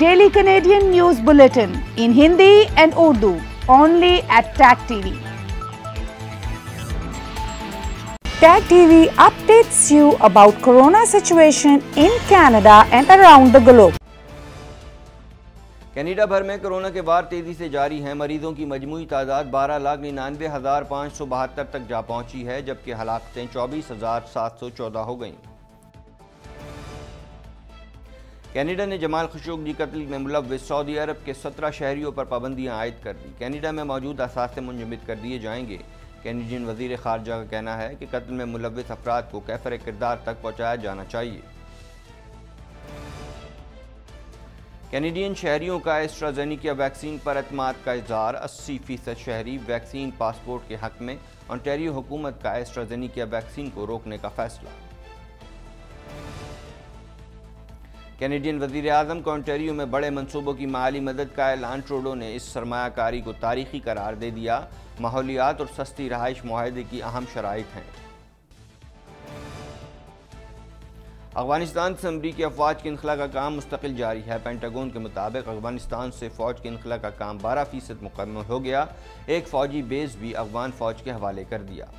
Daily Canadian news bulletin in Hindi and Urdu only at Tag TV Tag TV updates you about corona situation in Canada and around the globe. Canada भर में corona के वार तेज़ी से जारी हैं मरीजों की मजमू तादाद बारह लाख निन्यानवे हज़ार पाँच सौ बहत्तर तक जा पहुंची है जबकि हलाकतें चौबीस हज़ार सात सौ चौदह हो गईं कैनेडा ने जमाल खशोगजी कत्ल में मुलव सऊदी अरब के सत्रह शहरीों पर पाबंदियाँ आयद कर दी कैनेडा में मौजूद असासे मुंजमद कर दिए जाएंगे कैनेडियन वजीर खारजा का कहना है कि कत्ल में मुलविस अफराद को कैफर किरदार तक पहुँचाया जाना चाहिए कैनेडियन शहरीों का एस्ट्राजेनिका वैक्सीन पर अतमाद का इजहार अस्सी फ़ीसद शहरी वैक्सीन पासपोर्ट के हक में ऑनटेरियो हुकूमत का एस्ट्राजेनिका वैक्सीन को रोकने का फैसला कैनेडियन वजीर अजम कॉन्टेरियो में बड़े मनसूबों की माली मदद का ऐलान ट्रोडो ने इस सरमाकारी को तारीखी करार दे दिया माहौलियात और सस्ती रहाइश माहे की अहम शराइ हैं अफगानिस्तान से अमरीकी अफवाज के इनखला का काम मुस्तकिल जारी है पेंटागोन के मुताबिक अफगानिस्तान से फ़ौज के इनखला का काम बारह फ़ीसद मुकम्मल हो गया एक फ़ौजी बेस भी अफगान फ़ौज के हवाले कर दिया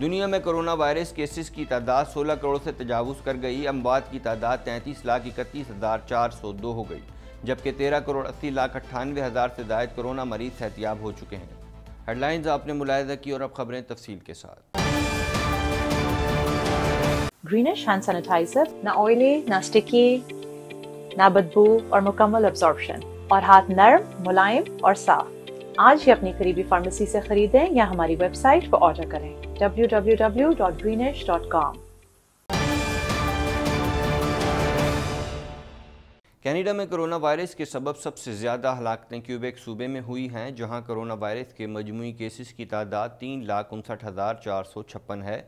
दुनिया में कोरोना वायरस केसेस की तादाद 16 करोड़ से तजावज़ कर गई अमवात की तादाद तैंतीस लाख इकतीस हज़ार चार सौ दो हो गई जबकि तेरह करोड़ अस्सी लाख अट्ठानवे हज़ार से जायद कोरोना मरीज सेहतियाब हो चुके हैं हेडलाइंस आपने मुलायदा की और अब खबरें तफसील के साथ ग्रीनिश हैंड सैनिटाइजर ना ऑयली ना स्टिकी ना बदबू और मुकम्मल अब्जॉर्बशन और हाथ नरम मुलायम और साफ आज ही अपनी करीबी फार्मेसी से खरीदें या हमारी वेबसाइट पर ऑर्डर करें www.greenish.com कनाडा में कोरोना वायरस के सबब सबसे ज़्यादा हलाकतें क्यूबेक सूबे में हुई हैं जहां कोरोना वायरस के मजमू केसेस की तादाद तीन लाख उनसठ हज़ार चार सौ छप्पन है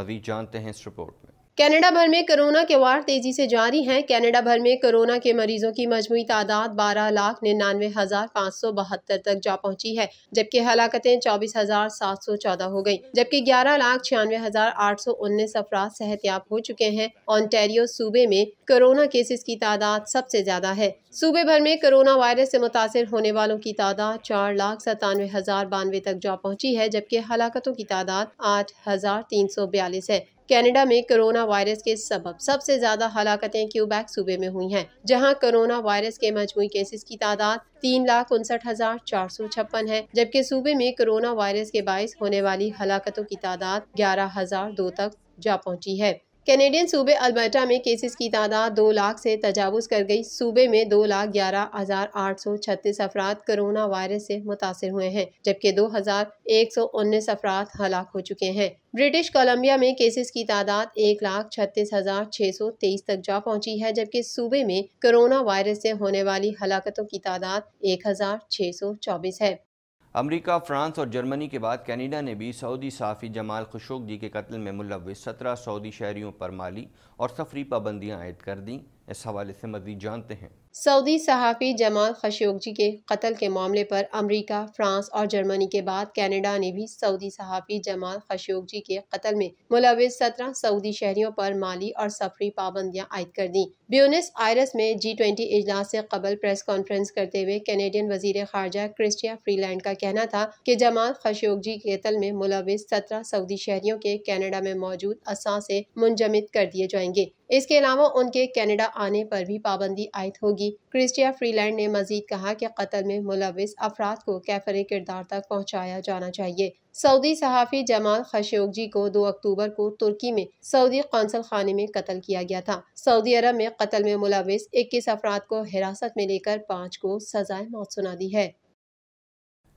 मजीद जानते हैं इस रिपोर्ट में कनाडा भर में कोरोना के वार तेजी से जारी हैं कनाडा भर में कोरोना के मरीजों की मजमू तादाद बारह लाख निन्यानवे हजार पाँच सौ बहत्तर तक जा पहुंची है जबकि हलाकतें चौबीस हजार सात सौ चौदह हो गयी जबकि ग्यारह लाख छियानवे हजार आठ सौ उन्नीस अफराद सेहतियाब हो चुके हैं ऑन्टेरियो सूबे में कोरोना केसेस की तादाद सबसे ज्यादा है सूबे भर में कोरोना वायरस से मुतासर होने वालों की तादाद चार लाख सतानवे हजार बानवे तक जा पहुँची है जबकि हलाकतों की तादाद आठ हजार तीन सौ बयालीस है कनाडा में कोरोना वायरस के सबब सबसे ज्यादा हलाकतें क्यूबैक सूबे में हुई हैं जहां कोरोना वायरस के मजमू केसेस की तादाद तीन लाख उनसठ हजार चार सौ छप्पन है जबकि सूबे में कोरोना वायरस के बायस होने वाली हलाकतों की तादाद ग्यारह हजार दो तक जा पहुंची है कैनेडियन सूबे अल्बर्टा में केसेस की तादाद दो लाख से तजावज़ कर गई सूबे में दो लाख ग्यारह हज़ार आठ सौ छत्तीस अफराद करोना वायरस से मुतासर हुए हैं जबकि दो हज़ार एक सौ उन्नीस अफराद हलाक हो चुके हैं ब्रिटिश कोलंबिया में केसेस की तादाद एक लाख छत्तीस हजार छः सौ तेईस तक जा पहुंची है जबकि सूबे में कोरोना वायरस से होने वाली हलाकतों की तादाद एक हजार छः सौ चौबीस है अमरीका फ्रांस और जर्मनी के बाद कनाडा ने भी सऊदी साफ़ी जमाल खुशोक जी के कत्ल में मुलविस सत्रह सऊदी शहरीों पर माली और सफरी पाबंदियाँ आयद कर दीं इस हवाले से मजीद जानते हैं सऊदी सहाफ़ी जमाल खशोगजी के कत्ल के मामले पर अमेरिका, फ्रांस और जर्मनी के बाद कनाडा ने भी सऊदी सहाफ़ी जमाल खशोगजी के कत्ल में मुलविस सत्रह सऊदी शहरियों पर माली और सफरी पाबंदियां आयद कर दी ब्यूनस आयरस में जी ट्वेंटी इजलास से कबल प्रेस कॉन्फ्रेंस करते हुए कैनेडियन वजीर खारजा क्रिस्टिया फ्रीलैंड का कहना था कि जमाल खशोगजी के कत्ल में मुलविस सत्रह सऊदी शहरियों के कैनेडा में मौजूद असा से मुंजमद कर दिए जाएंगे इसके अलावा उनके कनाडा आने पर भी पाबंदी आयद होगी क्रिस्टिया फ्रीलैंड ने मजीद कहा कि कत्ल में मुलविस अफराद को कैफरे किरदार तक पहुँचाया जाना चाहिए सऊदी सहाफ़ी जमाल खशोगजी को 2 अक्टूबर को तुर्की में सऊदी कौंसल खाने में कत्ल किया गया था सऊदी अरब में कत्ल में मुलविस इक्कीस अफराद को हिरासत में लेकर पाँच को सजाए मौत सुना दी है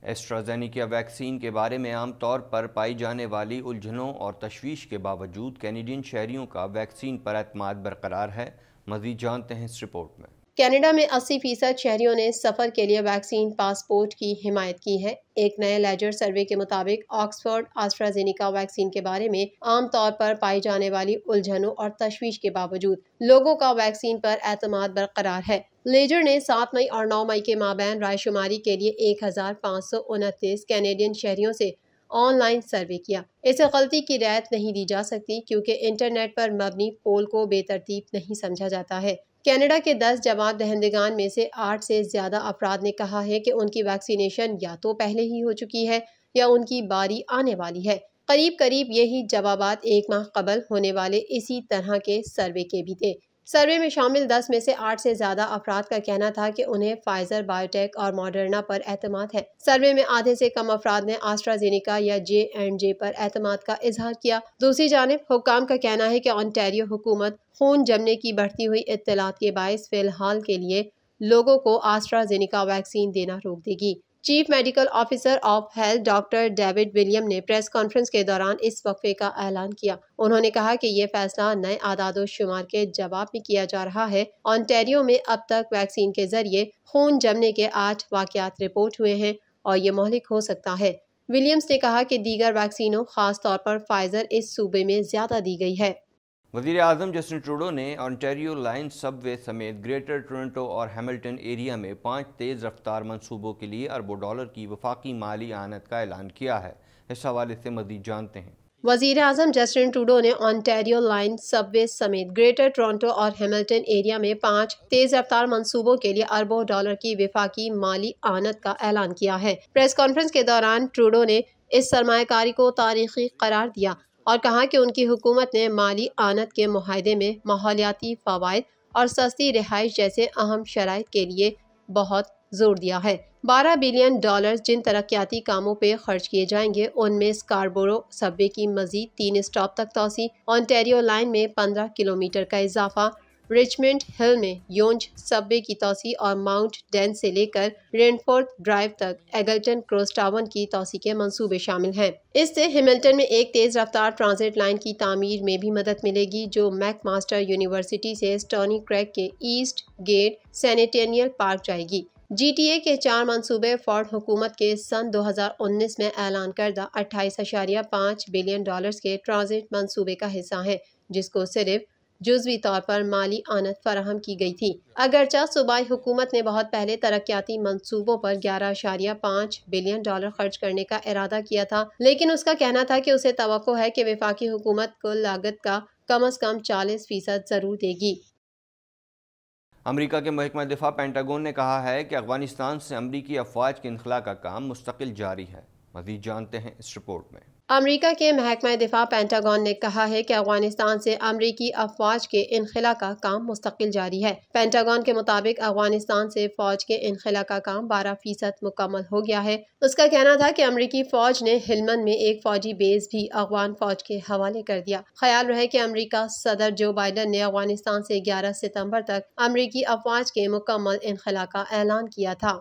एस्ट्राजेनिका वैक्सीन के बारे में आमतौर पर पाई जाने वाली उलझनों और तशवीश के बावजूद कैनेडियन शहरियों का वैक्सीन पर अतमाद बरकरार है मजीद जानते हैं इस रिपोर्ट में कनाडा में 80 फीसद शहरियों ने सफ़र के लिए वैक्सीन पासपोर्ट की हिमायत की है एक नए लेजर सर्वे के मुताबिक ऑक्सफोर्ड आस्ट्राजेनिका वैक्सीन के बारे में आम तौर पर पाई जाने वाली उलझनों और तशवीश के बावजूद लोगों का वैक्सीन पर अतमाद बरकरार है लेजर ने सात मई और नौ मई के माबैन रायशुमारी के लिए एक कैनेडियन शहरियों से ऑनलाइन सर्वे किया इसे गलती की रियायत नहीं दी जा सकती क्योंकि इंटरनेट पर मबनी पोल को बेतरतीब नहीं समझा जाता है कनाडा के 10 जवाब दहंदगान में से आठ से ज़्यादा अफराद ने कहा है कि उनकी वैक्सीनेशन या तो पहले ही हो चुकी है या उनकी बारी आने वाली है करीब करीब यही जवाब एक माह कबल होने वाले इसी तरह के सर्वे के भी थे सर्वे में शामिल दस में से आठ से ज्यादा अफराद का कहना था कि उन्हें फाइजर बायोटेक और मॉडर्ना पर एतम है सर्वे में आधे से कम अफराद ने आस्ट्राजेनिका या जे एंड जे पर एतम का इजहार किया दूसरी जानब हुकाम का कहना है कि ऑनटेरियो हुकूमत खून जमने की बढ़ती हुई इतलात के बायस फिलहाल के लिए लोगों को आस्ट्राजेनिका वैक्सीन देना रोक देगी chief medical officer of health doctor David William ने प्रेस कॉन्फ्रेंस के दौरान इस वक्फे का ऐलान किया उन्होंने कहा कि ये फैसला नए आदाद शुमार के जवाब में किया जा रहा है ऑनटेरियो में अब तक वैक्सीन के जरिए खून जमने के आठ वाकत रिपोर्ट हुए हैं और ये मौलिक हो सकता है विलियम्स ने कहा कि दीगर वैक्सीनों खासतौर पर फाइजर इस सूबे में ज्यादा दी गई है वजीर अजम जस्टिन ट्रूडो ने ऑनटेरियो लाइन सबवे समेत ग्रेटर टोरंटो और हैमिल्टन एरिया में पाँच तेज़ रफ्तार मनसूबों के लिए अरबों डॉलर की वफाकी माली आनत का ऐलान किया है इस हवाले से मजीद जानते हैं वजीर अजम जस्टिन टूडो ने ऑनटेरियो लाइन सबवे समेत ग्रेटर टोरंटो और हेमल्टन एरिया में पाँच तेज रफ्तार मनसूबों के लिए अरबों डॉलर की विफाकी माली आनत का ऐलान किया है प्रेस कॉन्फ्रेंस के दौरान ट्रूडो ने इस सरमाकारी को तारीखी करार दिया और कहा कि उनकी हुकूमत ने माली आनत के माहदे में माहौलियाती फ़वाद और सस्ती रिहाइश जैसे अहम शराइ के लिए बहुत जोर दिया है बारह बिलियन डॉलर जिन तरक्याती कामों पर खर्च किए जाएंगे उनमें स्कारबोरो सबवे की मजीद तीन स्टॉप तक तोसी ऑनटेरियो लाइन में पंद्रह किलोमीटर का इजाफा रिचमंड हिल में योंज सब्बे की तोसी और माउंट डेन से लेकर रेनफोर्थ ड्राइव तक एगल्टन क्रोस्टावन टावन की तोसी के मंसूबे शामिल हैं इससे हेमल्टन में एक तेज़ रफ्तार ट्रांजिट लाइन की तमीर में भी मदद मिलेगी जो मैक मास्टर यूनिवर्सिटी से स्टोनी क्रैक के ईस्ट गेट सैनिटेनियल पार्क जाएगी जीटीए के चार मंसूबे फॉर्ड हुकूमत के सन 2019 में ऐलान करदा अट्ठाईस बिलियन डॉलर्स के ट्रांजिट मंसूबे का हिस्सा हैं जिसको सिर्फ जुजवी तौर पर माली आनत फराहम की गई थी अगरचा सूबाई हुकूमत ने बहुत पहले तरक्याती मनसूबों पर ग्यारह अशारिया पाँच बिलियन डॉलर खर्च करने का इरादा किया था लेकिन उसका कहना था कि उसे तो है कि विफाकी हुकूमत कुल लागत का कम अज कम चालीस फीसद जरूर देगी अमरीका के महकमा दिफा पेंटागोन ने कहा है कि अफगानिस्तान से अमरीकी अफवाज के इनखला का काम मुस्तकिल जारी है मजीद जानते हैं इस रिपोर्ट में अमरीका के महकमा दिफा पेंटागन ने कहा है कि अफगानिस्तान से अमरीकी अफवाज के इनखला का काम मुस्तकिल जारी है पेंटागन के मुताबिक अफगानिस्तान से फौज के इनखला का काम बारह फीसद मुकम्मल हो गया है उसका कहना था कि अमरीकी फौज ने हिलमन में एक फौजी बेस भी अफगान फौज के हवाले कर दिया ख्याल रहे की अमरीका सदर जो बाइडन ने अफगानिस्तान से ग्यारह सितम्बर तक अमरीकी अफवाज के मुकम्मल इनखला का ऐलान किया था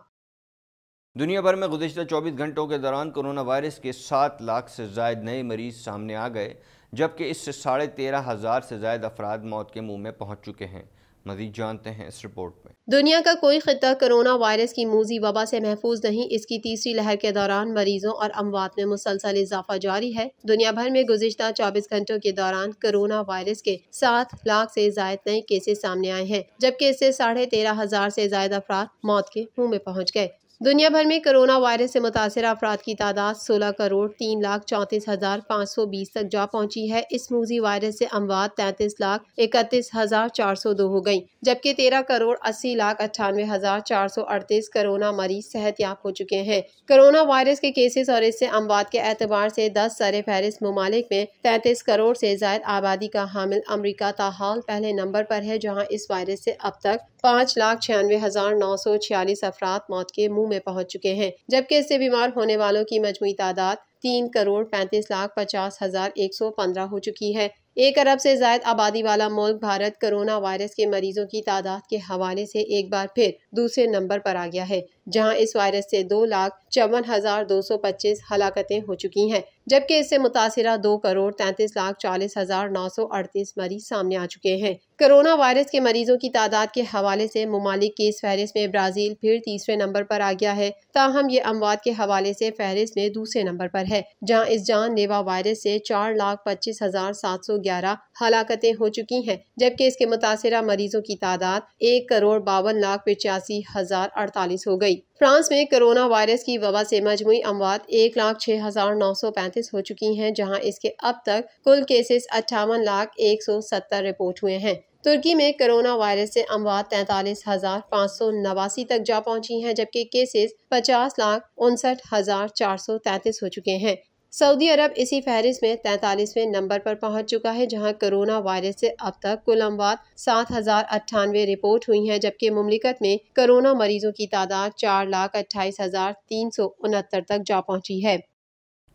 दुनिया भर में गुजशत चौबीस घंटों के दौरान कोरोना वायरस के सात लाख से जायद नए मरीज सामने आ गए जबकि इससे साढ़े तेरह हज़ार से जायद अफराद मौत के मुंह में पहुँच चुके हैं मजीद जानते हैं इस रिपोर्ट में दुनिया का कोई खत्ता कोरोना वायरस की मूजी वबा से महफूज नहीं इसकी तीसरी लहर के दौरान मरीजों और अमवात में मुसलसल इजाफा जारी है दुनिया भर में गुजशत चौबीस घंटों के दौरान कोरोना वायरस के सात लाख से जायद नए केसेस सामने आए हैं जबकि इससे साढ़े तेरह हजार ऐसी जायद अफराद मौत के मुँह में पहुँच गए दुनिया भर में कोरोना वायरस से मुतासर अफराद की तादाद 16 करोड़ तीन लाख चौंतीस हज़ार पाँच सौ बीस तक जा पहुंची है इस मूजी वायरस से अमवात तैंतीस लाख इकतीस हज़ार चार सौ दो हो गई जबकि तेरह करोड़ अस्सी लाख अट्ठानवे हज़ार चार सौ अड़तीस कोरोना मरीज सेहत याब हो चुके हैं कोरोना वायरस के केसेस और इससे अमवात के एतबार से दस सर फहरिस्त ममालिक में तैंतीस करोड़ से जायद आबादी का हामिल अमरीका ताहाल पहले नंबर पर है जहाँ इस वायरस से अब तक पाँच लाख छियानवे हजार नौ सौ छियालीस अफराद मौत के मुंह में पहुंच चुके हैं जबकि इससे बीमार होने वालों की मजमू तादाद तीन करोड़ पैंतीस लाख पचास हजार एक सौ पंद्रह हो चुकी है एक अरब से जायद आबादी वाला मुल्क भारत कोरोना वायरस के मरीजों की तादाद के हवाले से एक बार फिर दूसरे नंबर पर आ गया है जहां इस वायरस से दो लाख चौवन हजार दो सौ पच्चीस हलाकतें हो चुकी हैं जबकि इससे मुतासरा दो करोड़ तैंतीस लाख चालीस हजार नौ सौ अड़तीस मरीज सामने आ चुके हैं कोरोना वायरस के मरीजों की तादाद के हवाले से ममालिक की इस फहरिस्त में ब्राज़ील फिर तीसरे नंबर पर आ गया है ताहम ये अमवात के हवाले से फहरिस्त में दूसरे नंबर पर है जहाँ इस जान नेवा वायरस से चार लाख पच्चीस हजार सात सौ ग्यारह हलाकतें हो चुकी हैं जबकि इसके मुतासर मरीजों की तादाद एक करोड़ बावन लाख पचासी हज़ार अड़तालीस हो गई फ्रांस में कोरोना वायरस की वबा से मजमू अमवात एक लाख छः हज़ार नौ सौ पैंतीस हो चुकी हैं जहां इसके अब तक कुल केसेस अट्ठावन लाख एक सौ सत्तर रिपोर्ट हुए हैं तुर्की में कोरोना वायरस से अमवात तैतालीस हजार पाँच सौ नवासी तक जा पहुंची हैं जबकि केसेस पचास लाख उनसठ हजार चार सौ तैतीस हो चुके हैं सऊदी अरब इसी फहरिस्त में तैंतालीसवें नंबर पर पहुंच चुका है जहां कोरोना वायरस से अब तक कुल अमवात सात हजार अट्ठानवे रिपोर्ट हुई हैं जबकि मुमलिकत में कोरोना मरीजों की तादाद चार लाख अट्ठाईस हजार तीन सौ उनहत्तर तक जा पहुंची है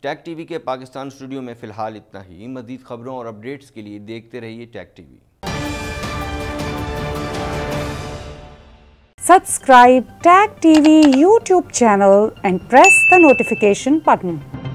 टैक टीवी के पाकिस्तान स्टूडियो में फिलहाल इतना ही मजीद खबरों और अपडेट्स के लिए देखते रहिए Tag TV subscribe Tag TV YouTube channel and press the notification button